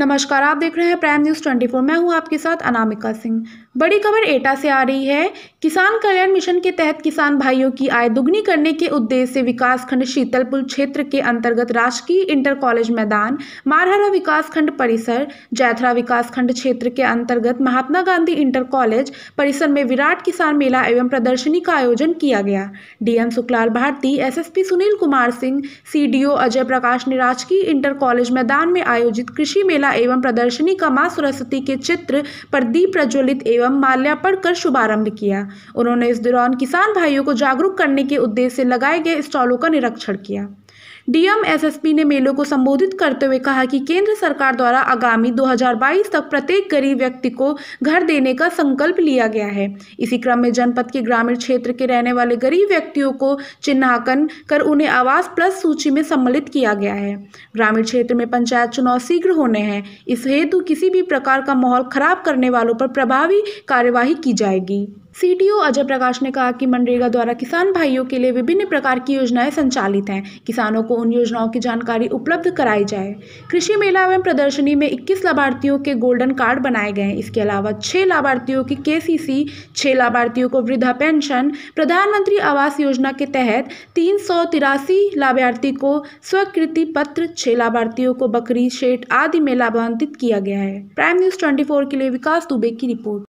नमस्कार आप देख रहे हैं प्राइम न्यूज़ 24 मैं हूं आपके साथ अनामिका सिंह बड़ी खबर एटा से आ रही है किसान कल्याण मिशन के तहत किसान भाइयों की आय दुगनी करने के उद्देश्य से विकासखंड शीतलपुर क्षेत्र के अंतर्गत राजकीय इंटर कॉलेज मैदान मारहरा विकासखंड परिसर जैथरा विकासखंड क्षेत्र के अंतर्गत महात्मा गांधी इंटर कॉलेज परिसर में विराट किसान मेला एवं प्रदर्शनी का आयोजन किया गया DM Sukhlal Bharti S Sunil Kumar Singh C Ajay Prakash ने राजकीय इंटर कॉलेज मैदान में आयोजित कृषि मेला कला एवं प्रदर्शनी का माँ सरस्वती के चित्र पर दीप प्रज्वलित एवं माल्यार्पण कर शुभारंभ किया उन्होंने इस दौरान किसान भाइयों को जागरूक करने के उद्देश्य से लगाए गए स्टॉलों का निरीक्षण किया डीएम एसएसपी ने मेलों को संबोधित करते हुए कहा कि केंद्र सरकार द्वारा आगामी 2022 तक प्रत्येक गरीब व्यक्ति को घर देने का संकल्प लिया गया है इसी क्रम में जनपद के ग्रामीण क्षेत्र के रहने वाले गरीब व्यक्तियों को चिन्हांकन कर उन्हें आवास प्लस सूची में सम्मिलित किया गया है ग्रामीण क्षेत्र में पंचायत चुनाव शीघ्र होने हैं इस हेतु किसी भी प्रकार का माहौल खराब करने वालों पर प्रभावी कार्यवाही की जाएगी सीटीओ अजय प्रकाश ने कहा कि मनरेगा द्वारा किसान भाइयों के लिए विभिन्न प्रकार की योजनाएं संचालित हैं किसानों को उन योजनाओं की जानकारी उपलब्ध कराई जाए कृषि मेला एवं प्रदर्शनी में 21 लाभार्थियों के गोल्डन कार्ड बनाए गए इसके अलावा 6 लाभार्थियों की के सी सी छः लाभार्थियों को वृद्धा पेंशन प्रधानमंत्री आवास योजना के तहत तीन लाभार्थी को स्वीकृति पत्र छः लाभार्थियों को बकरी शेट आदि में लाभान्वित किया गया है प्राइम न्यूज ट्वेंटी के लिए विकास दुबे की रिपोर्ट